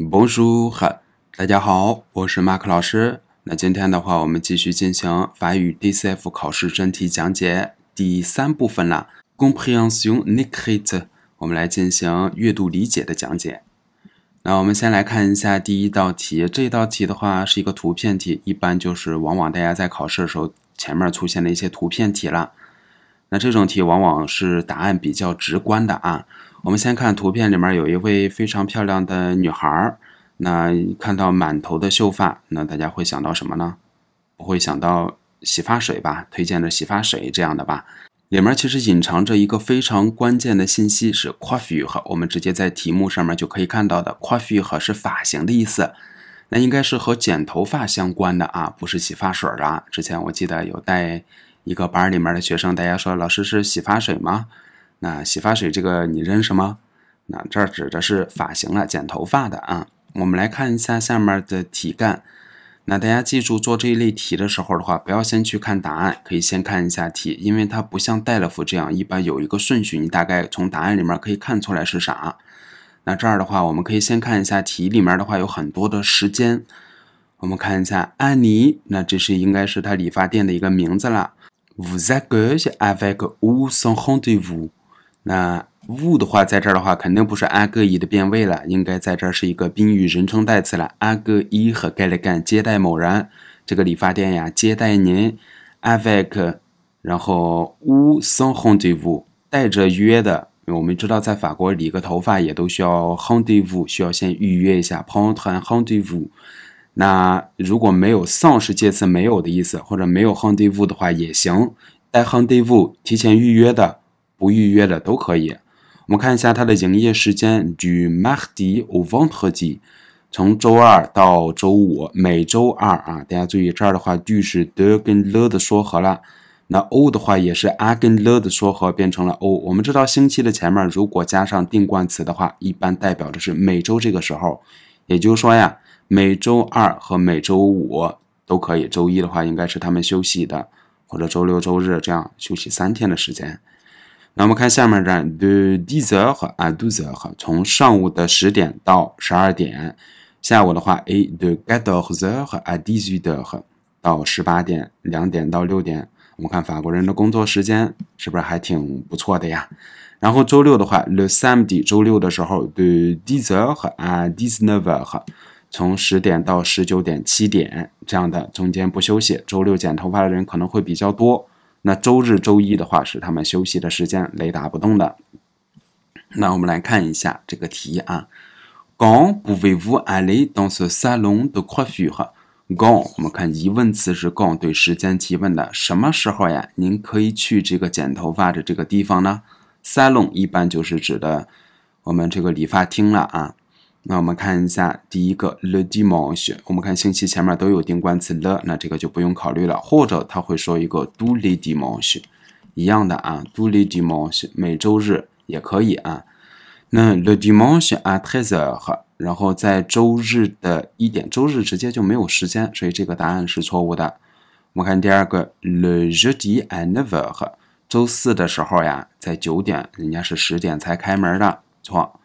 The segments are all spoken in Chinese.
Bonjour，大家好，我是马克老师。那今天的话，我们继续进行法语 D C F 考试真题讲解第三部分了。c o m p r h e n s o n i c r e t 我们来进行阅读理解的讲解。那我们先来看一下第一道题。这道题的话是一个图片题，一般就是往往大家在考试的时候前面出现的一些图片题了。那这种题往往是答案比较直观的啊。我们先看图片，里面有一位非常漂亮的女孩儿。那看到满头的秀发，那大家会想到什么呢？不会想到洗发水吧？推荐的洗发水这样的吧？里面其实隐藏着一个非常关键的信息，是 “coffee” 和我们直接在题目上面就可以看到的 “coffee” 和是发型的意思。那应该是和剪头发相关的啊，不是洗发水啊。之前我记得有带一个班里面的学生，大家说老师是洗发水吗？那洗发水这个你认识吗？那这儿指的是发型了，剪头发的啊。我们来看一下下面的题干。那大家记住，做这一类题的时候的话，不要先去看答案，可以先看一下题，因为它不像戴勒夫这样，一般有一个顺序，你大概从答案里面可以看出来是啥。那这儿的话，我们可以先看一下题里面的话有很多的时间。我们看一下，安妮，那这是应该是他理发店的一个名字了。Vous êtes avec où sans rendez-vous？那物的话，在这儿的话，肯定不是阿格一的变位了，应该在这儿是一个宾语人称代词了。阿格一和盖勒盖接待某人，这个理发店呀，接待您。avec，然后 o 送 hone de 物，带着约的。我们知道，在法国理个头发也都需要 hone de 物，需要先预约一下。p n t 圈 hone de 物。那如果没有丧是介词没有的意思，或者没有 hone de 物的话也行，带 hone de 物提前预约的。不预约的都可以。我们看一下它的营业时间，d mardi 据马 o 迪·欧凡特 g 从周二到周五，每周二啊，大家注意这儿的话，据是 de 跟了的缩合了，那 O 的话也是阿跟了的缩合变成了 O。我们知道星期的前面如果加上定冠词的话，一般代表的是每周这个时候，也就是说呀，每周二和每周五都可以，周一的话应该是他们休息的，或者周六周日这样休息三天的时间。那我们看下面这儿，the dessert 和 a dessert 从上午的十点到十二点，下午的话，a the get of the 和 a dessert 和到十八点两点到六点，我们看法国人的工作时间是不是还挺不错的呀？然后周六的话，the Sunday 周六的时候，the dessert 和 a dessert 和从十点到十九点七点这样的中间不休息，周六剪头发的人可能会比较多。那周日、周一的话是他们休息的时间，雷打不动的。那我们来看一下这个题啊。Gon, pouvez-vous aller dans e salon d e a g 我们看疑问词是 gon，对时间提问的，什么时候呀？您可以去这个剪头发的这个地方呢？Salon 一般就是指的我们这个理发厅了啊。那我们看一下第一个 the dimanche，我们看星期前面都有定冠词 the，那这个就不用考虑了。或者他会说一个 du dimanche，一样的啊，du dimanche 每周日也可以啊。那 the dimanche à 13和然后在周日的一点，周日直接就没有时间，所以这个答案是错误的。我们看第二个 le jeudi à neuf 和周四的时候呀，在九点，人家是十点才开门的，错。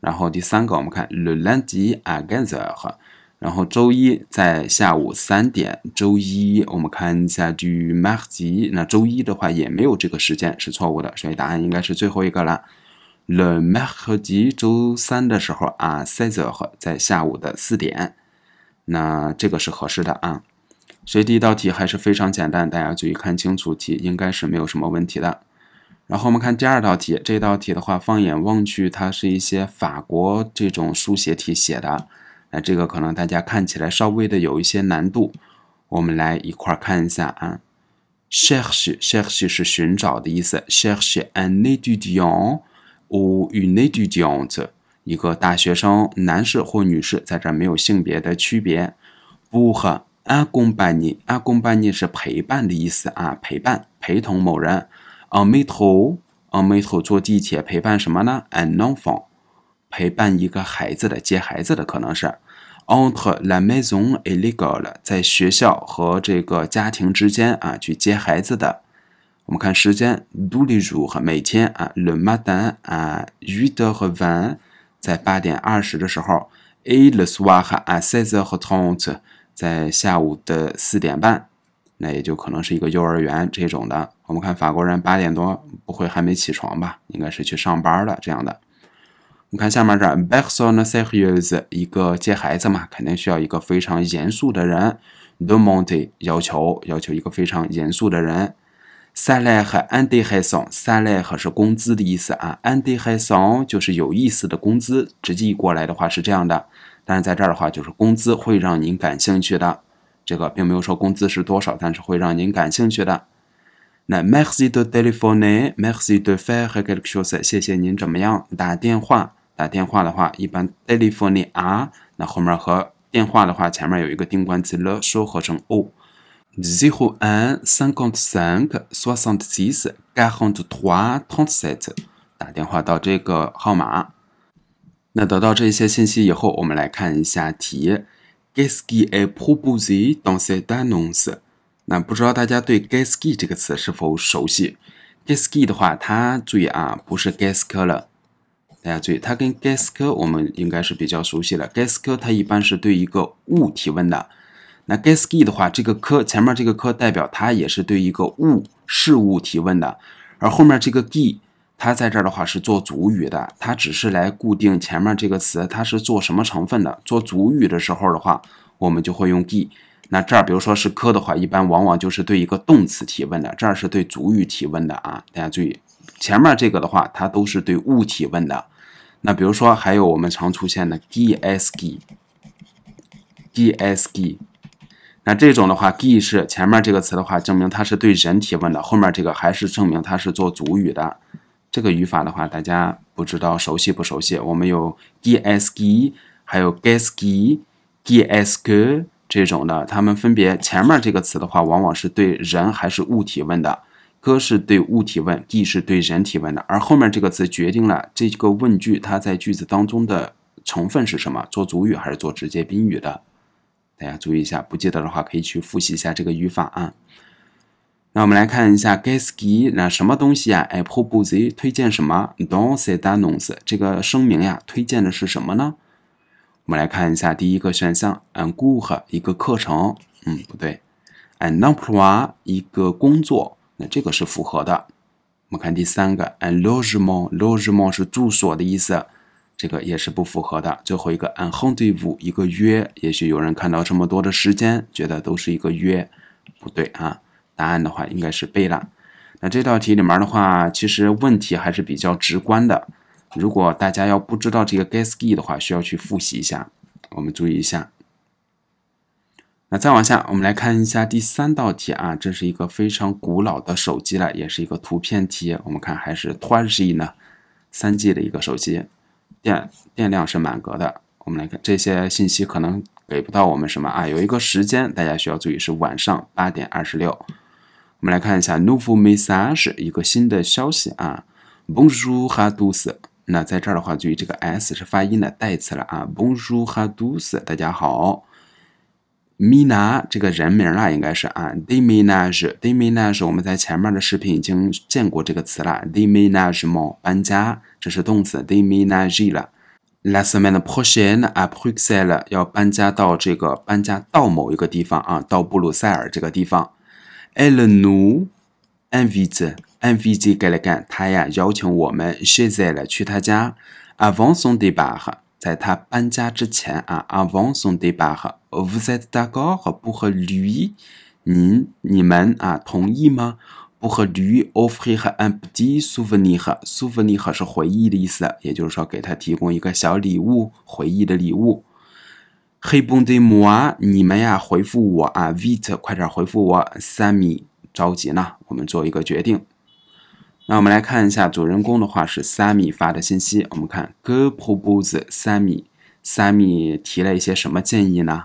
然后第三个，我们看 l e landi a g a n z e r 然后周一在下午三点，周一我们看一下 d h e magi。那周一的话也没有这个时间，是错误的，所以答案应该是最后一个了。the magi 周三的时候啊 c a e r 在下午的四点，那这个是合适的啊。所以第一道题还是非常简单，大家注意看清楚题，应该是没有什么问题的。然后我们看第二道题，这道题的话，放眼望去，它是一些法国这种书写体写的，那这个可能大家看起来稍微的有一些难度，我们来一块儿看一下啊。c h e r c h e c h e r c h e 是寻找的意思。chercher un étudiant ou une étudiante，一个大学生，男士或女士，在这没有性别的区别。bouche compagnie，un c o m p a g n i 是陪伴的意思啊，陪伴，陪同某人。En métro, en métro 坐地铁陪伴什么呢 a n enfant，陪伴一个孩子的接孩子的可能是。o n t r e la maison i l l e g a l e 在学校和这个家庭之间啊，去接孩子的。我们看时间，tous les u r 每天啊，le matin 啊 y u i h e u r e v a n 在八点二十的时候 e le soir à s e z e heures t r e n 在下午的四点半，那也就可能是一个幼儿园这种的。我们看法国人八点多不会还没起床吧？应该是去上班了。这样的，我们看下面这 b e c s o n s e i s 一个接孩子嘛，肯定需要一个非常严肃的人。d e monte 要求要求一个非常严肃的人。salai 和 andy hanson，salai 和是工资的意思啊，andy hanson 就是有意思的工资。直译过来的话是这样的，但是在这儿的话就是工资会让您感兴趣的。这个并没有说工资是多少，但是会让您感兴趣的。那 Merci de téléphoner, merci de faire quelque chose. 谢谢您，怎么样？打电话，打电话的话，一般 telephone 啊，那后面和电话的话，前面有一个定冠词 le，缩合成 o. z e r o un cinquante-cinq soixante-six q u a t r e v i n g a t r o i s trente-sept. 打电话到这个号码。那得到这些信息以后，我们来看一下题。Qu'est-ce qui est proposé dans cette annonce？那不知道大家对 g a s k y 这个词是否熟悉 g a s k y 的话，它注意啊，不是 g a s s s 科了。大家注意，它跟 g a s s 科我们应该是比较熟悉的。g a s s 科它一般是对一个物提问的。那 g a s k y 的话，这个科前面这个科代表它也是对一个物事物提问的。而后面这个 g i 它在这儿的话是做主语的，它只是来固定前面这个词它是做什么成分的。做主语的时候的话，我们就会用 g。那这儿，比如说是科的话，一般往往就是对一个动词提问的。这儿是对主语提问的啊，大家注意，前面这个的话，它都是对物体问的。那比如说，还有我们常出现的 g s g g s g 那这种的话 g 是前面这个词的话，证明它是对人提问的；后面这个还是证明它是做主语的。这个语法的话，大家不知道熟悉不熟悉？我们有 g s g 还有 g s g g s g 这种的，他们分别前面这个词的话，往往是对人还是物体问的。哥是对物体问，d 是对人体问的。而后面这个词决定了这个问句它在句子当中的成分是什么，做主语还是做直接宾语的。大家注意一下，不记得的话可以去复习一下这个语法啊。那我们来看一下，Guesski，那什么东西啊？Apple 不贼推荐什么？Don't say d o n c s 这个声明呀，推荐的是什么呢？我们来看一下第一个选项 a n g o u r 一个课程，嗯，不对。a n emploi 一个工作，那这个是符合的。我们看第三个 a n logement，logement 是住所的意思，这个也是不符合的。最后一个 a n rendez-vous 一个约，也许有人看到这么多的时间，觉得都是一个约，不对啊。答案的话应该是贝拉。那这道题里面的话，其实问题还是比较直观的。如果大家要不知道这个 gaskey 的话，需要去复习一下。我们注意一下。那再往下，我们来看一下第三道题啊，这是一个非常古老的手机了，也是一个图片题。我们看还是 t w e s k e y 呢，3G 的一个手机，电电量是满格的。我们来看这些信息，可能给不到我们什么啊？有一个时间，大家需要注意是晚上八点二十六。我们来看一下 new message，一个新的消息啊 b o n j o u r h a d a m s 那在这儿的话，注意这个 s 是发音的代词了啊。Bonjour, tous，大家好。Mina 这个人名啦，应该是啊。Déminage，déminage，我们在前面的视频已经见过这个词了。Déminage 嘛，搬家，这是动词。Déminage 了。La semaine prochaine à Bruxelles 要搬家到这个搬家到某一个地方啊，到布鲁塞尔这个地方。Elle nous invite. MVG a a l g a n 他呀邀请我们现在了去他家。啊，放松点吧哈，在他搬家之前啊，啊，放松点吧哈。Vous êtes d'accord pour lui？你你们啊，同意吗？Pour lui offrir un petit souvenir souvenir 哈是回忆的意思，也就是说给他提供一个小礼物，回忆的礼物。h e b n d e moi！你们呀回复我啊，Vite！快点回复我，s a m y 着急呢。我们做一个决定。那我们来看一下主人公的话是 Sammy 发的信息。我们看 go propose Sammy 提了一些什么建议呢？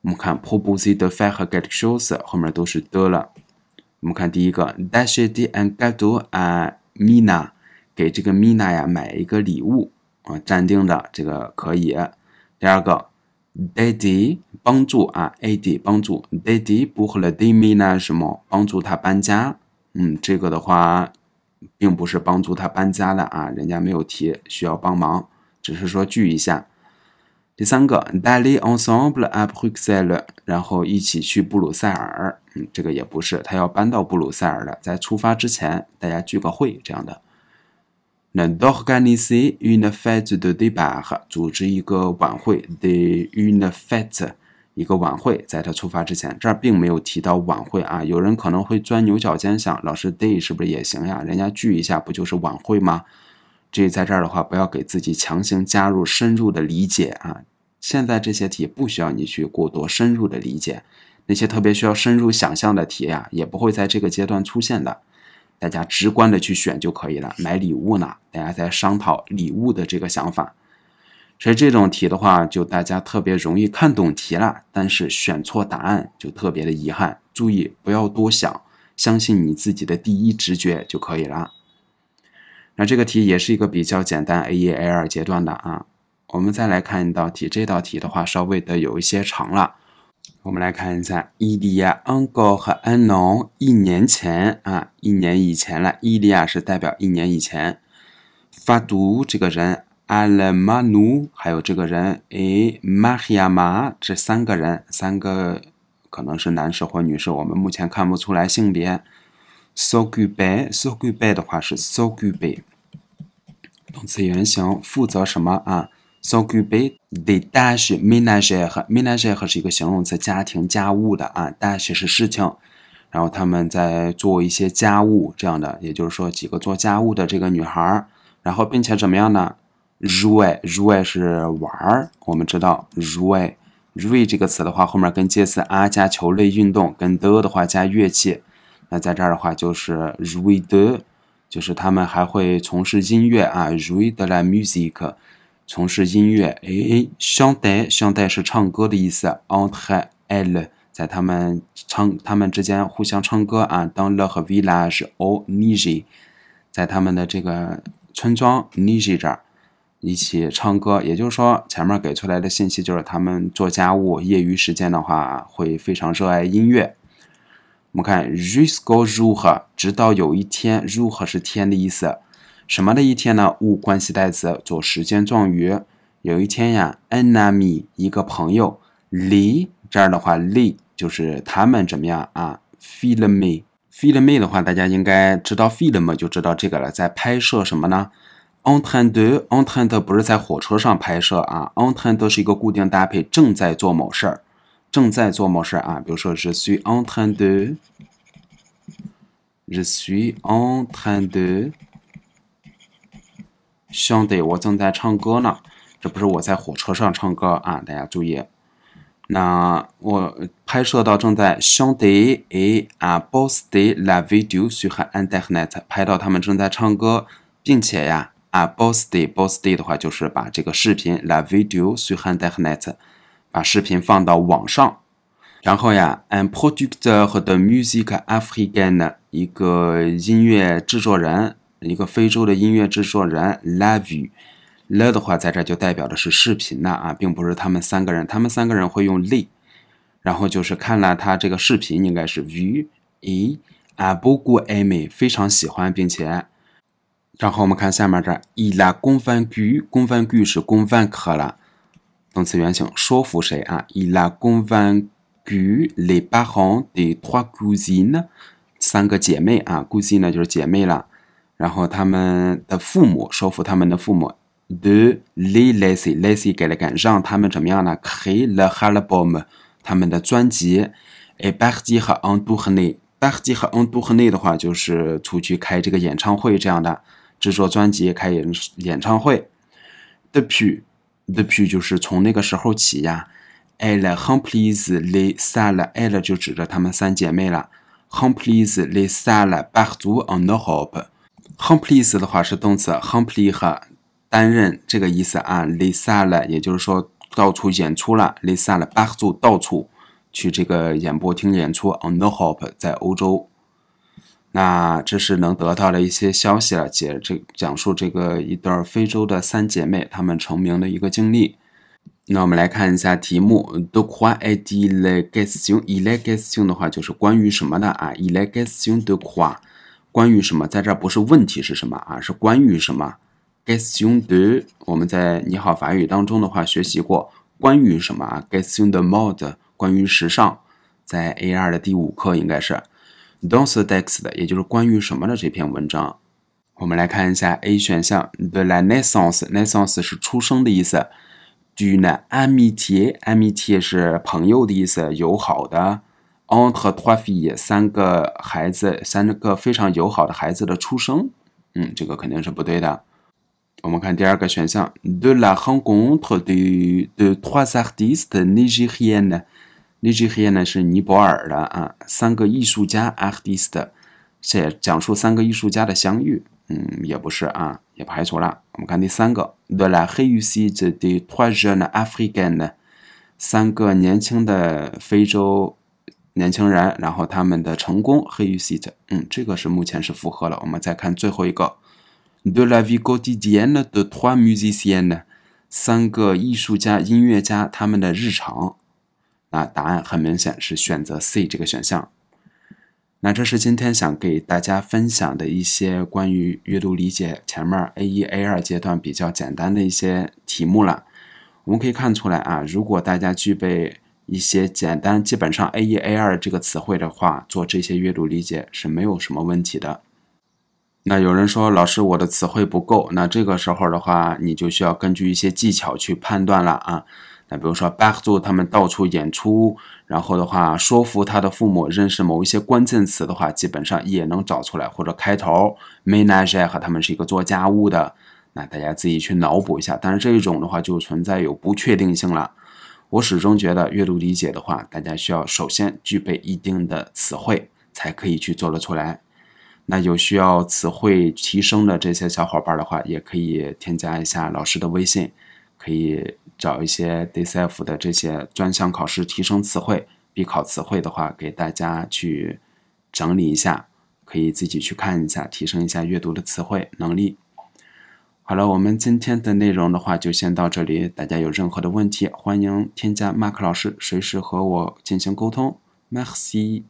我们看 propose 的 e get shows 后面都是的了。我们看第一个，daddy and get do 啊 mina 给这个 mina 呀买一个礼物啊暂定的这个可以。第二个，daddy 帮助啊，daddy 帮助 daddy 不和了 dmina 什么帮助他搬家，嗯，这个的话。并不是帮助他搬家的啊，人家没有提需要帮忙，只是说聚一下。第三个，dalle ensemble a Bruxelles，然后一起去布鲁塞尔，嗯，这个也不是他要搬到布鲁塞尔的，在出发之前大家聚个会这样的。那 n organise une fête de départ，组织一个晚会 de une fête。一个晚会，在他出发之前，这儿并没有提到晚会啊。有人可能会钻牛角尖，想老师 day 是不是也行呀？人家聚一下不就是晚会吗？至于在这儿的话，不要给自己强行加入深入的理解啊。现在这些题不需要你去过多深入的理解，那些特别需要深入想象的题啊，也不会在这个阶段出现的。大家直观的去选就可以了。买礼物呢，大家在商讨礼物的这个想法。所以这种题的话，就大家特别容易看懂题了，但是选错答案就特别的遗憾。注意不要多想，相信你自己的第一直觉就可以了。那这个题也是一个比较简单，A 一 A 二阶段的啊。我们再来看一道题，这道题的话稍微的有一些长了。我们来看一下，伊利亚、安哥和安农一年前啊，一年以前了。伊利亚是代表一年以前，发毒这个人。阿勒马努，还有这个人，哎，马黑亚马，这三个人，三个可能是男士或女士，我们目前看不出来性别。so bad，so good b 帚 e 的话是 so b 帚 e 动词原形负责什么啊？s o 扫帚白的但是，米娜什和米娜 e 和是一个形容词，家庭家务的啊，d a s h 是事情。然后他们在做一些家务这样的，也就是说几个做家务的这个女孩儿，然后并且怎么样呢？Rui Rui 是玩儿，我们知道 Rui Rui 这个词的话，后面跟介词 r 加球类运动，跟 the 的话加乐器。那在这儿的话就是 Rui e 就是他们还会从事音乐啊，Rui 的 a music 从事音乐。h a 相 t 相待是唱歌的意思，on t e e l 在他们唱他们之间互相唱歌啊。当 l 和 v i l a 是 o ni i 在他们的这个村庄 ni 这儿。一起唱歌，也就是说，前面给出来的信息就是他们做家务，业余时间的话会非常热爱音乐。我们看，risco 如何？直到有一天，如何是天的意思？什么的一天呢？物关系代词做时间状语。有一天呀，enemy 一个朋友，li 这儿的话，li 就是他们怎么样啊？film me，film me 的话，大家应该知道 film 就知道这个了，在拍摄什么呢？En train de，en train de 不是在火车上拍摄啊，en train de 是一个固定搭配，正在做某事儿，正在做某事儿啊。比如说是，je suis en train de，je suis en train de，chante，我正在唱歌呢，这不是我在火车上唱歌啊，大家注意。那我拍摄到正在，chante，啊，poste la vidéo sur internet，拍到他们正在唱歌，并且呀。啊，both day，both day 的话就是把这个视频 la video s h r u g h internet，把视频放到网上。然后呀，an producer 和 the music African 的一个音乐制作人，一个非洲的音乐制作人，love you。l 的话在这就代表的是视频了啊，并不是他们三个人，他们三个人会用 l e 然后就是看了他这个视频，应该是 you，e i m so a m a i 非常喜欢，并且。然后我们看下面这一拉公饭局，公饭局是公饭客了。动词原形说服谁啊？一拉公饭局，Les parents, l e trois cousines，三个姐妹啊，姑息呢就是姐妹了。然后他们的父母说服他们的父母，le les lesy lesy 改了改，让他们怎么样呢？可以 le album 他们的专辑，et back et on tourne back et on tourne 的话就是出去开这个演唱会这样的。制作专辑、开演演唱会。The P，The P 就是从那个时候起呀。e la h u m p l i e s le s a l a e la 就指着她们三姐妹了。h u m p l i e s le Sala，back to Europe。h u m p l i e s 的话是动词 h u m p l i e s 担任这个意思啊。Le Sala，也就是说到处演出了。Le Sala，back to 到处去这个演播厅演出。On the Hope 在欧洲。那这是能得到的一些消息了，解这讲述这个一对非洲的三姐妹她们成名的一个经历。那我们来看一下题目。do quan ai di le gai s i o n g l e g a s i o n 的话就是关于什么的啊？le g a suong do quan，关于什么？在这不是问题是什么啊？是关于什么？gai s i o n do，我们在你好法语当中的话学习过关于什么？gai 啊 s i o n 的 e mode，关于时尚，在 A 二的第五课应该是。Dons t e x t s 的，也就是关于什么的这篇文章，我们来看一下 A 选项。La naissance，naissance 是出生的意思。Du na Amitie，Amitie 是朋友的意思，友好的。e n t et Trois filles 三个孩子，三个非常友好的孩子的出生。嗯，这个肯定是不对的。我们看第二个选项。De la Hong Kong, Trois artistes nigériennes。Lijhihaya 呢是尼泊尔的啊，三个艺术家，artist，写讲述三个艺术家的相遇。嗯，也不是啊，也排除了。我们看第三个，de la musique de trois jeunes africains，三个年轻的非洲年轻人，然后他们的成功，musique。嗯，这个是目前是符合了。我们再看最后一个，de la vie quotidienne de trois musiciens，三个艺术家、音乐家他们的日常。那答案很明显是选择 C 这个选项。那这是今天想给大家分享的一些关于阅读理解前面 A 一 A 二阶段比较简单的一些题目了。我们可以看出来啊，如果大家具备一些简单基本上 A 一 A 二这个词汇的话，做这些阅读理解是没有什么问题的。那有人说老师我的词汇不够，那这个时候的话你就需要根据一些技巧去判断了啊。那比如说，Back to 他们到处演出，然后的话说服他的父母认识某一些关键词的话，基本上也能找出来。或者开头 m a n a g e 和他们是一个做家务的，那大家自己去脑补一下。但是这一种的话就存在有不确定性了。我始终觉得阅读理解的话，大家需要首先具备一定的词汇，才可以去做得出来。那有需要词汇提升的这些小伙伴的话，也可以添加一下老师的微信。可以找一些 d c f 的这些专项考试提升词汇，必考词汇的话，给大家去整理一下，可以自己去看一下，提升一下阅读的词汇能力。好了，我们今天的内容的话就先到这里，大家有任何的问题，欢迎添加 Mark 老师，随时和我进行沟通。Mark